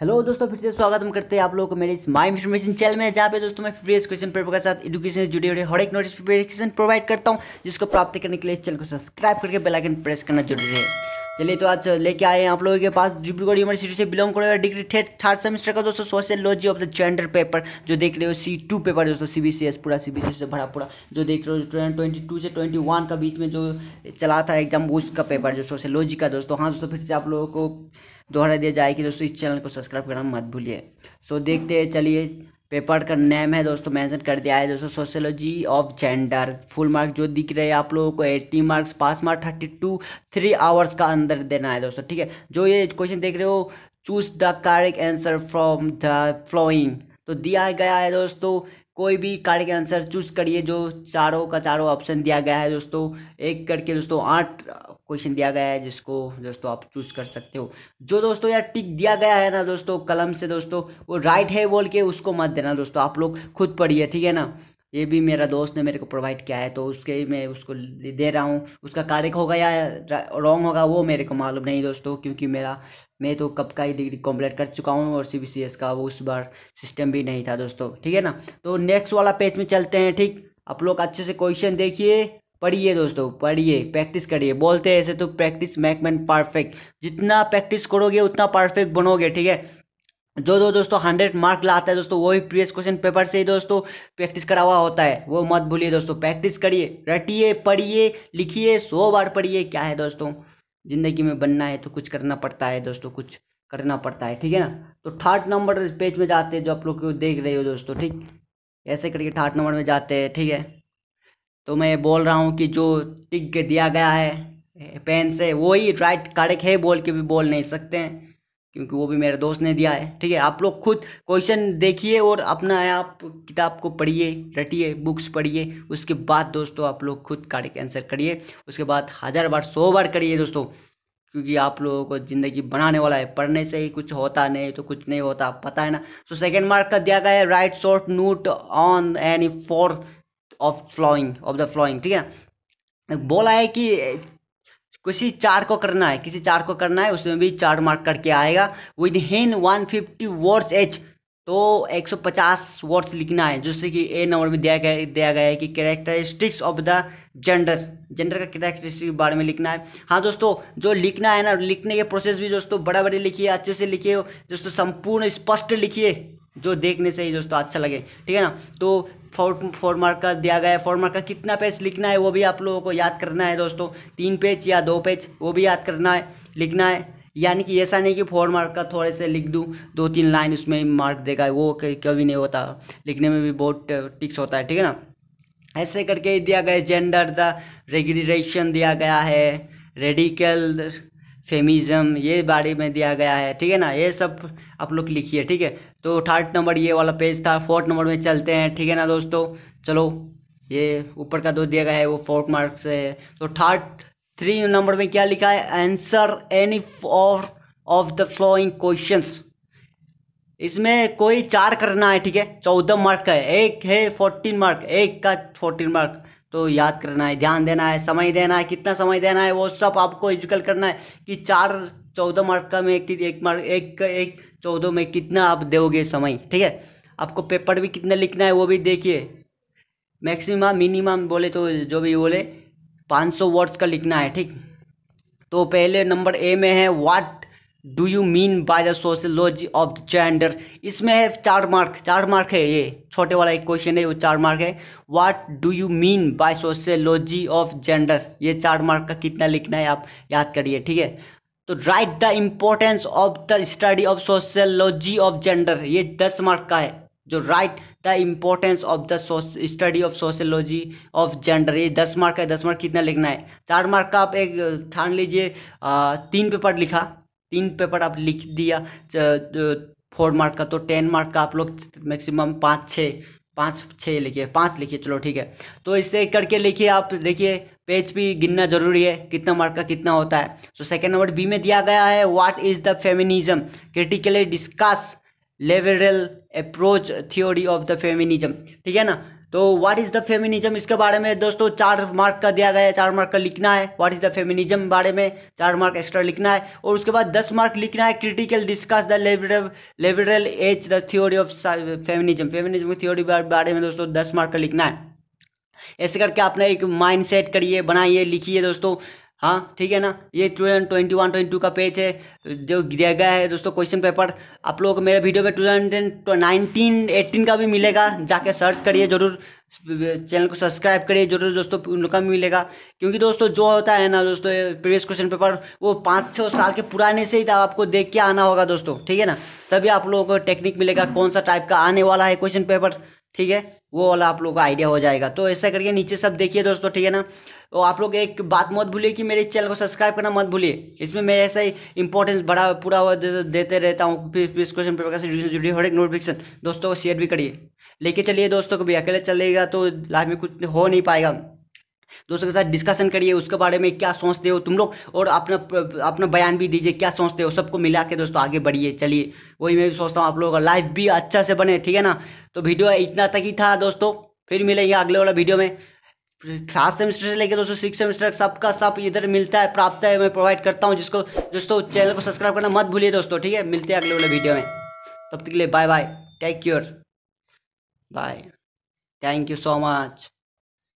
hello दोस्तों फिर से स्वागत हम करते हैं आप लोगों को मेरे इस माई इन्फॉर्मेशन चैनल में जहाँ पे दोस्तों मैं फ्री क्वेश्चन पेपर के साथ एजुकेशन से जुड़े हुए हर एक नोटिफिकेशन प्रोवाइड करता हूँ जिसको प्राप्त करने के लिए इस चैनल को सब्सक्राइब करके बेल आइकन प्रेस करना जरूरी है चलिए तो आज लेके आए हैं आप लोगों के पास डिब्रुगढ़ यूनिवर्सिटी से बिलोंग करेगा डिग्री थर्ड सेमेस्टर का दोस्तों sociology of the gender paper जो देख रहे हो सी टू पेपर दोस्तों सी बी सी एस पूरा सी बी सी एस से भरा पूरा जो देख रहे हो ट्वेंटी टू से ट्वेंटी वन का बीच में जो चला था एग्जाम उसका पेपर जो सोशलॉजी का दोस्तों हाँ दोस्तों फिर से आप लोगों को दोहरा दिया जाए कि दोस्तों इस चैनल को सब्सक्राइब करना मत भूलिए सो देखते हैं चलिए पेपर का नेम है दोस्तों मेंशन कर दिया है दोस्तों sociology of gender full marks जो दिख रहे हैं आप लोगों को eighty marks pass mark thirty two three hours का अंदर देना है दोस्तों ठीक है जो ये क्वेश्चन देख रहे हो choose the correct answer from the following तो दिया गया है दोस्तों कोई भी कार्ड के आंसर चूज करिए जो चारों का चारों ऑप्शन दिया गया है दोस्तों एक करके दोस्तों आठ क्वेश्चन दिया गया है जिसको दोस्तों आप चूज कर सकते हो जो दोस्तों यार टिक दिया गया है ना दोस्तों कलम से दोस्तों वो राइट है बोल के उसको मत देना दोस्तों आप लोग खुद पढ़िए ठीक है ना ये भी मेरा दोस्त ने मेरे को प्रोवाइड किया है तो उसके मैं उसको दे रहा हूँ उसका करेक्ट होगा या रॉन्ग होगा वो मेरे को मालूम नहीं दोस्तों क्योंकि मेरा मैं तो कब का ही डिग्री कंप्लीट कर चुका हूँ और सी का वो उस बार सिस्टम भी नहीं था दोस्तों ठीक है ना तो नेक्स्ट वाला पेज में चलते हैं ठीक आप लोग अच्छे से क्वेश्चन देखिए पढ़िए दोस्तों पढ़िए प्रैक्टिस करिए बोलते हैं ऐसे तो प्रैक्टिस मैकमेन मैन परफेक्ट जितना प्रैक्टिस करोगे उतना परफेक्ट बनोगे ठीक है जो जो दोस्तों हंड्रेड मार्क लाता है दोस्तों वो भी प्रीवियस क्वेश्चन पेपर से ही दोस्तों प्रैक्टिस करा हुआ होता है वो मत भूलिए दोस्तों प्रैक्टिस करिए रटिए पढ़िए लिखिए सौ बार पढ़िए क्या है दोस्तों ज़िंदगी में बनना है तो कुछ करना पड़ता है दोस्तों कुछ करना पड़ता है ठीक है ना तो थर्ड नंबर पेज में जाते हैं जो आप लोग देख रहे हो दोस्तों ठीक ऐसे करके थर्ड नंबर में जाते हैं ठीक है तो मैं बोल रहा हूँ कि जो टिक दिया गया है पेन से वही राइट करेक्ट है बोल के भी बोल नहीं सकते हैं क्योंकि वो भी मेरे दोस्त ने दिया है ठीक है आप लोग खुद क्वेश्चन देखिए और अपना आप किताब को पढ़िए रटिए बुक्स पढ़िए उसके बाद दोस्तों आप लोग खुद कार्य के आंसर करिए उसके बाद हज़ार बार सौ बार करिए दोस्तों क्योंकि आप लोगों को ज़िंदगी बनाने वाला है पढ़ने से ही कुछ होता नहीं तो कुछ नहीं होता पता है ना सो सेकेंड मार्क का दिया गया है write short note on any four of following of the following ठीक है बोला है कि किसी चार को करना है किसी चार को करना है उसमें भी चार मार्क करके आएगा within one fifty words each तो 150 वर्ड्स लिखना है जिससे कि ए नंबर में दिया गया दिया गया है कि characteristics of the gender gender का कैरेक्टरिस्टिक के बारे में लिखना है हाँ दोस्तों जो लिखना है ना लिखने के प्रोसेस भी दोस्तों बड़ा बड़े लिखिए अच्छे से लिखिए दोस्तों संपूर्ण स्पष्ट लिखिए जो देखने से ही दोस्तों अच्छा लगे ठीक है ना तो फोर फोर मार्क का दिया गया है फोर मार्क का कितना पेज लिखना है वो भी आप लोगों को याद करना है दोस्तों तीन पेज या दो पेज वो भी याद करना है लिखना है यानी कि ऐसा नहीं कि फोर मार्क का थोड़े से लिख दूँ दो तीन लाइन उसमें मार्क देगा वो कभी नहीं होता लिखने में भी बहुत टिक्स होता है ठीक है ना ऐसे करके दिया गया जेंडर द रेगुलेशन दिया गया है रेडिकल फेमिज्म ये बारे में दिया गया है ठीक है ना ये सब आप लोग लिखिए ठीक है तो थर्ड नंबर ये वाला पेज था फोर्थ नंबर में चलते हैं ठीक है ना दोस्तों चलो ये ऊपर का दो दिया गया है वो फोर्थ मार्क से है तो थर्ड थ्री नंबर में क्या लिखा है answer any four of the following question इसमें कोई चार करना है ठीक है चौदह मार्क का है एक है फोर्टीन मार्क एक का फोर्टीन मार्क तो याद करना है ध्यान देना है समय देना है कितना समय देना है वो सब आपको इजिकल करना है कि चार चौदह मार्क का में एक मार्क एक एक चौदह में कितना आप दोगे समय ठीक है आपको पेपर भी कितना लिखना है वो भी देखिए मैक्सिमम मिनिमम बोले तो जो भी बोले सौ वर्ड्स का लिखना है ठीक तो पहले नंबर ए में है what do you mean by the sociology of the gender इसमें है चार मार्क चार मार्क है ये छोटे वाला एक क्वेश्चन है वो चार मार्क है what do you mean by sociology of gender ये चार मार्क का कितना लिखना है आप याद करिए ठीक है तो write the importance of the study of sociology of gender ये दस मार्क का है जो write the importance of the study of sociology of gender ये दस मार्क है दस मार्क कितना लिखना है चार मार्क का आप एक ठान लीजिए तीन पेपर लिखा तीन पेपर आप लिख दिया फोर मार्क का तो टेन मार्क का आप लोग मैक्सिमम पाँच छः पाँच छः लिखिए पाँच लिखिए चलो ठीक है तो इससे करके लिखिए आप देखिए पेज भी गिनना जरूरी है कितना मार्क का कितना होता है सो सेकेंड नंबर बी में दिया गया है what is the feminism critically discuss लेवरल approach theory of the feminism ठीक है ना तो व्हाट इज़ द फेमिनिज्म इसके बारे में दोस्तों चार मार्क का दिया गया है चार मार्क का लिखना है व्हाट इज़ द फेमिनिज्म बारे में चार मार्क एक्स्ट्रा लिखना है और उसके बाद दस मार्क लिखना है critical discuss the liberal liberal as the theory of feminism feminism की थ्योरी बारे में दोस्तों दस मार्क का लिखना है ऐसे करके आपने एक माइंड सेट करिए बनाइए लिखिए दोस्तों हाँ ठीक है ना ये two thousand twenty one twenty two का पेज है जो दिया गया है दोस्तों क्वेश्चन पेपर आप लोगों को मेरे वीडियो पे टू थाउजेंड नाइनटीन एटीन का भी मिलेगा जाके सर्च करिए जरूर चैनल को सब्सक्राइब करिए जरूर दोस्तों उन भी मिलेगा क्योंकि दोस्तों जो होता है ना दोस्तों प्रीवियस क्वेश्चन पेपर वो पाँच छः साल के पुराने से ही था आपको देख के आना होगा दोस्तों ठीक है ना तभी आप लोगों को टेक्निक मिलेगा कौन सा टाइप का आने वाला है क्वेश्चन पेपर ठीक है वो वाला आप लोगों को आइडिया हो जाएगा तो ऐसा करके नीचे सब देखिए दोस्तों ठीक है ना तो आप लोग एक बात मत भूलिए कि मेरे चैनल को सब्सक्राइब करना मत भूलिए इसमें मैं ऐसा ही इंपॉर्टेंस बड़ा पूरा हुआ दे, देते रहता हूँ इस क्वेश्चन पेपर से जुड़ी हर एक नोटिफिकेशन दोस्तों को शेयर भी करिए लेके चलिए दोस्तों को भी अकेले चलेगा तो लाइफ में कुछ हो नहीं पाएगा दोस्तों के साथ डिस्कशन करिए उसके बारे में क्या सोचते हो तुम लोग और अपना अपना बयान भी दीजिए क्या सोचते हो सबको मिला के दोस्तों आगे बढ़िए चलिए वही मैं भी सोचता हूँ आप लोगों का लाइफ भी अच्छा से बने ठीक है ना तो वीडियो इतना तक ही था दोस्तों फिर मिलेंगे अगले वाला वीडियो में फास्ट सेमेस्टर से लेकर दोस्तों सिक्स सेमेस्टर तक सबका सब इधर मिलता है प्राप्त है मैं प्रोवाइड करता हूँ जिसको दोस्तों चैनल को सब्सक्राइब करना मत भूलिए दोस्तों ठीक है मिलते हैं अगले वाले वीडियो में तब तक के लिए bye bye take care bye thank you so much